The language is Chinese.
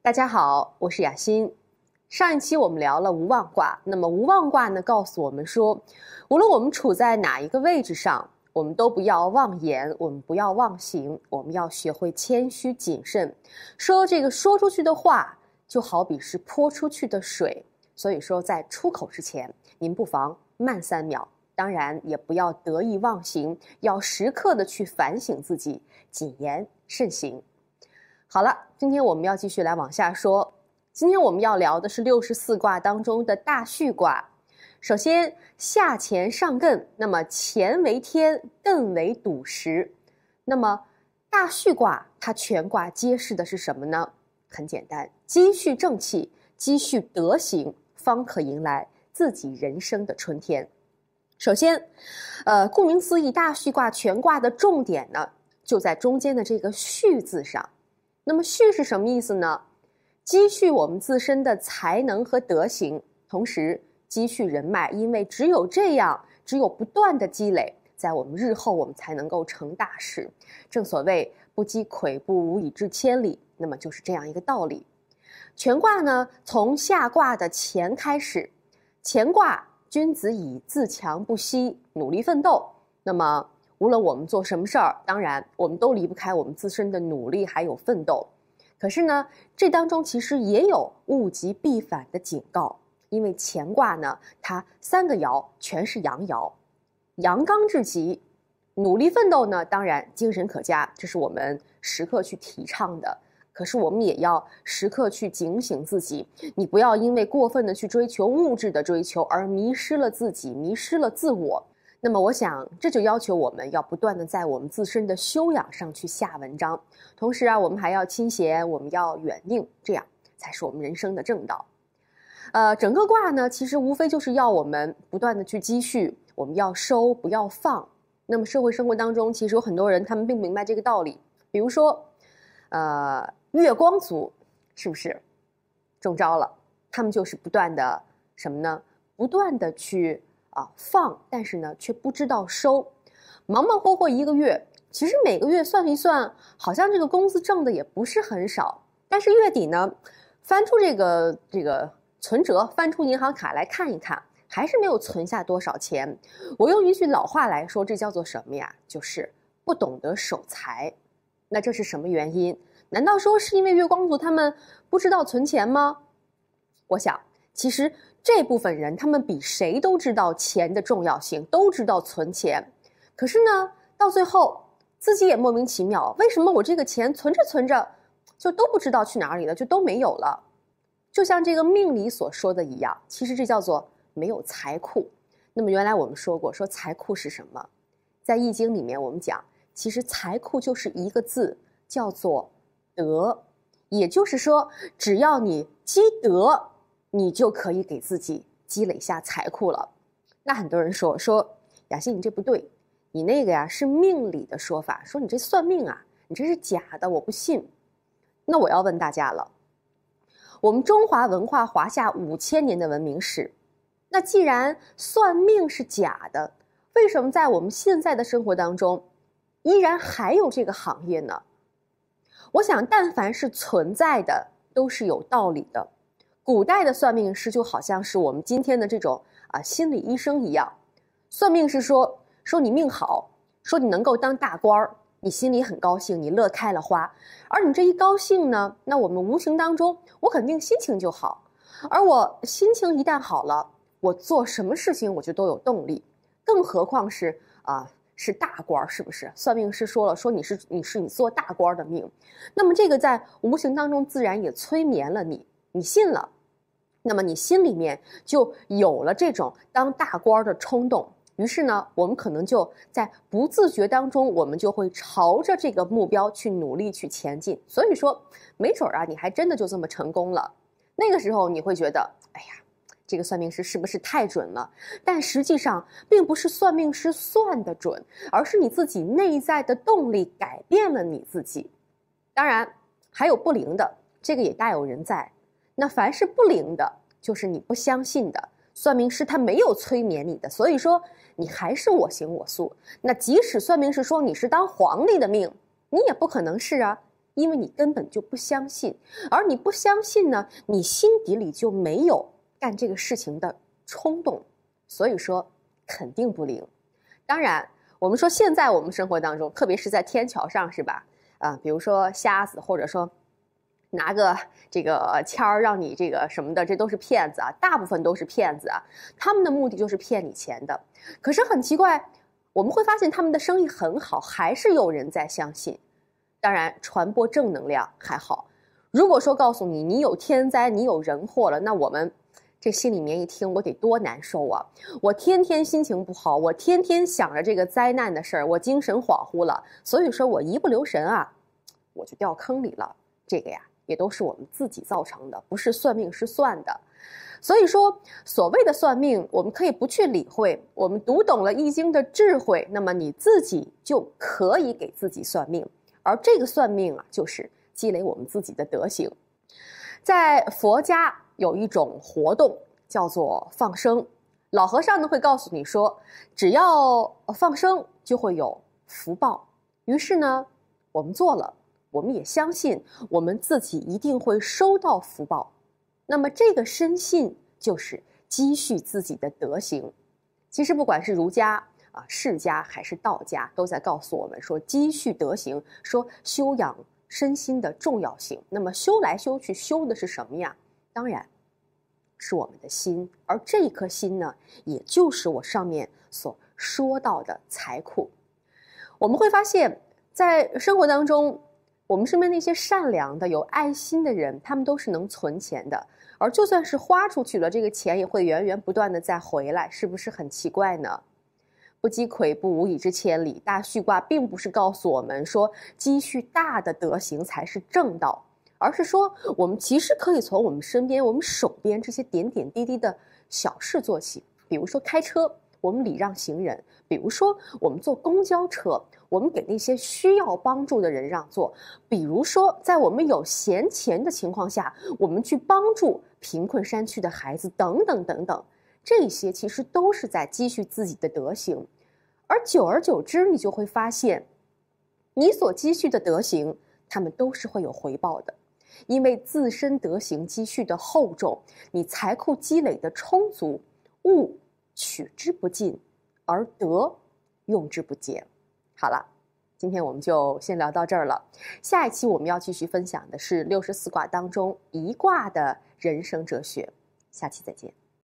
大家好，我是雅欣。上一期我们聊了无妄卦，那么无妄卦呢，告诉我们说，无论我们处在哪一个位置上，我们都不要妄言，我们不要妄行，我们要学会谦虚谨慎。说这个说出去的话，就好比是泼出去的水。所以说，在出口之前，您不妨慢三秒。当然，也不要得意忘形，要时刻的去反省自己，谨言慎行。好了，今天我们要继续来往下说。今天我们要聊的是六十四卦当中的大序卦。首先，下乾上艮，那么乾为天，艮为笃实。那么大畜卦它全卦揭示的是什么呢？很简单，积蓄正气，积蓄德行。方可迎来自己人生的春天。首先，呃，顾名思义，大畜卦全卦的重点呢，就在中间的这个“蓄”字上。那么“蓄”是什么意思呢？积蓄我们自身的才能和德行，同时积蓄人脉。因为只有这样，只有不断的积累，在我们日后我们才能够成大事。正所谓“不积跬步，无以至千里”，那么就是这样一个道理。乾卦呢，从下卦的乾开始。乾卦，君子以自强不息，努力奋斗。那么，无论我们做什么事儿，当然，我们都离不开我们自身的努力还有奋斗。可是呢，这当中其实也有物极必反的警告。因为乾卦呢，它三个爻全是阳爻，阳刚至极。努力奋斗呢，当然精神可嘉，这是我们时刻去提倡的。可是我们也要时刻去警醒自己，你不要因为过分的去追求物质的追求而迷失了自己，迷失了自我。那么我想，这就要求我们要不断的在我们自身的修养上去下文章。同时啊，我们还要清闲，我们要远定，这样才是我们人生的正道。呃，整个卦呢，其实无非就是要我们不断的去积蓄，我们要收不要放。那么社会生活当中，其实有很多人他们并不明白这个道理，比如说，呃。月光族是不是中招了？他们就是不断的什么呢？不断的去啊放，但是呢却不知道收，忙忙活活一个月，其实每个月算一算，好像这个工资挣的也不是很少。但是月底呢，翻出这个这个存折，翻出银行卡来看一看，还是没有存下多少钱。我用一句老话来说，这叫做什么呀？就是不懂得守财。那这是什么原因？难道说是因为月光族他们不知道存钱吗？我想，其实这部分人他们比谁都知道钱的重要性，都知道存钱，可是呢，到最后自己也莫名其妙，为什么我这个钱存着存着就都不知道去哪里了，就都没有了？就像这个命里所说的一样，其实这叫做没有财库。那么原来我们说过，说财库是什么？在易经里面，我们讲，其实财库就是一个字，叫做。德，也就是说，只要你积德，你就可以给自己积累下财库了。那很多人说说雅欣，你这不对，你那个呀是命理的说法，说你这算命啊，你这是假的，我不信。那我要问大家了，我们中华文化华夏五千年的文明史，那既然算命是假的，为什么在我们现在的生活当中，依然还有这个行业呢？我想，但凡是存在的都是有道理的。古代的算命师就好像是我们今天的这种啊心理医生一样，算命是说说你命好，说你能够当大官儿，你心里很高兴，你乐开了花。而你这一高兴呢，那我们无形当中，我肯定心情就好。而我心情一旦好了，我做什么事情我就都有动力，更何况是啊。是大官是不是？算命师说了，说你是你是你做大官的命，那么这个在无形当中自然也催眠了你，你信了，那么你心里面就有了这种当大官的冲动，于是呢，我们可能就在不自觉当中，我们就会朝着这个目标去努力去前进，所以说，没准儿啊，你还真的就这么成功了，那个时候你会觉得。这个算命师是不是太准了？但实际上并不是算命师算的准，而是你自己内在的动力改变了你自己。当然，还有不灵的，这个也大有人在。那凡是不灵的，就是你不相信的算命师，他没有催眠你的，所以说你还是我行我素。那即使算命师说你是当皇帝的命，你也不可能是啊，因为你根本就不相信。而你不相信呢，你心底里就没有。干这个事情的冲动，所以说肯定不灵。当然，我们说现在我们生活当中，特别是在天桥上，是吧？啊，比如说瞎子，或者说拿个这个签儿让你这个什么的，这都是骗子啊，大部分都是骗子啊。他们的目的就是骗你钱的。可是很奇怪，我们会发现他们的生意很好，还是有人在相信。当然，传播正能量还好。如果说告诉你你有天灾，你有人祸了，那我们。这心里面一听，我得多难受啊！我天天心情不好，我天天想着这个灾难的事儿，我精神恍惚了。所以说我一不留神啊，我就掉坑里了。这个呀，也都是我们自己造成的，不是算命师算的。所以说，所谓的算命，我们可以不去理会。我们读懂了易经的智慧，那么你自己就可以给自己算命，而这个算命啊，就是积累我们自己的德行。在佛家有一种活动叫做放生，老和尚呢会告诉你说，只要放生就会有福报。于是呢，我们做了，我们也相信我们自己一定会收到福报。那么这个深信就是积蓄自己的德行。其实不管是儒家啊、世家还是道家，都在告诉我们说，积蓄德行，说修养。身心的重要性，那么修来修去修的是什么呀？当然，是我们的心。而这一颗心呢，也就是我上面所说到的财库。我们会发现，在生活当中，我们身边那些善良的、有爱心的人，他们都是能存钱的。而就算是花出去了，这个钱也会源源不断的再回来，是不是很奇怪呢？不积跬步，无以至千里。大蓄卦并不是告诉我们说积蓄大的德行才是正道，而是说我们其实可以从我们身边、我们手边这些点点滴滴的小事做起。比如说开车，我们礼让行人；比如说我们坐公交车，我们给那些需要帮助的人让座；比如说在我们有闲钱的情况下，我们去帮助贫困山区的孩子，等等等等。这些其实都是在积蓄自己的德行，而久而久之，你就会发现，你所积蓄的德行，他们都是会有回报的，因为自身德行积蓄的厚重，你财库积累的充足，物取之不尽，而德用之不竭。好了，今天我们就先聊到这儿了，下一期我们要继续分享的是六十四卦当中一卦的人生哲学，下期再见。